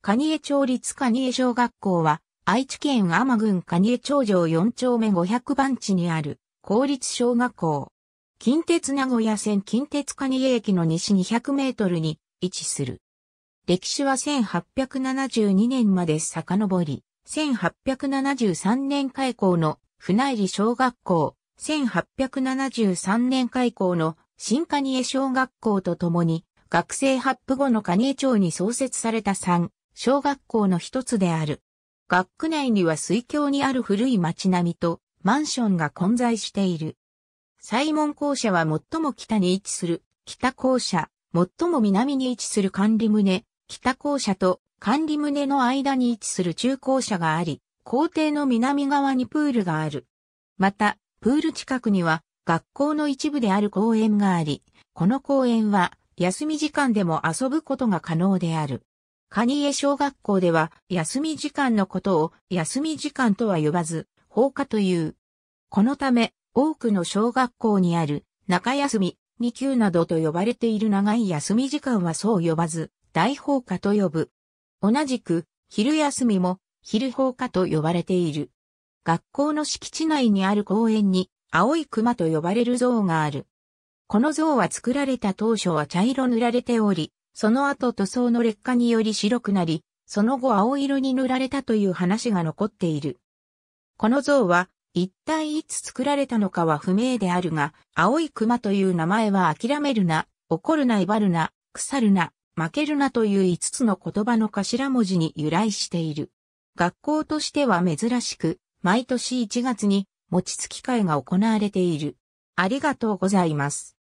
蟹江町立蟹江小学校は、愛知県天郡蟹江町城4丁目500番地にある、公立小学校。近鉄名古屋線近鉄蟹江駅の西200メートルに位置する。歴史は1872年まで遡り、1873年開校の船入小学校、1873年開校の新蟹江小学校とともに、学生発布後の蟹江町に創設された3小学校の一つである。学区内には水郷にある古い町並みとマンションが混在している。西門校舎は最も北に位置する北校舎、最も南に位置する管理棟、北校舎と管理棟の間に位置する中校舎があり、校庭の南側にプールがある。また、プール近くには学校の一部である公園があり、この公園は休み時間でも遊ぶことが可能である。カニエ小学校では、休み時間のことを、休み時間とは呼ばず、放課という。このため、多くの小学校にある、中休み、二級などと呼ばれている長い休み時間はそう呼ばず、大放課と呼ぶ。同じく、昼休みも、昼放課と呼ばれている。学校の敷地内にある公園に、青い熊と呼ばれる像がある。この像は作られた当初は茶色塗られており、その後塗装の劣化により白くなり、その後青色に塗られたという話が残っている。この像は一体いつ作られたのかは不明であるが、青い熊という名前は諦めるな、怒るな、威張るな、腐るな、負けるなという5つの言葉の頭文字に由来している。学校としては珍しく、毎年1月に餅つき会が行われている。ありがとうございます。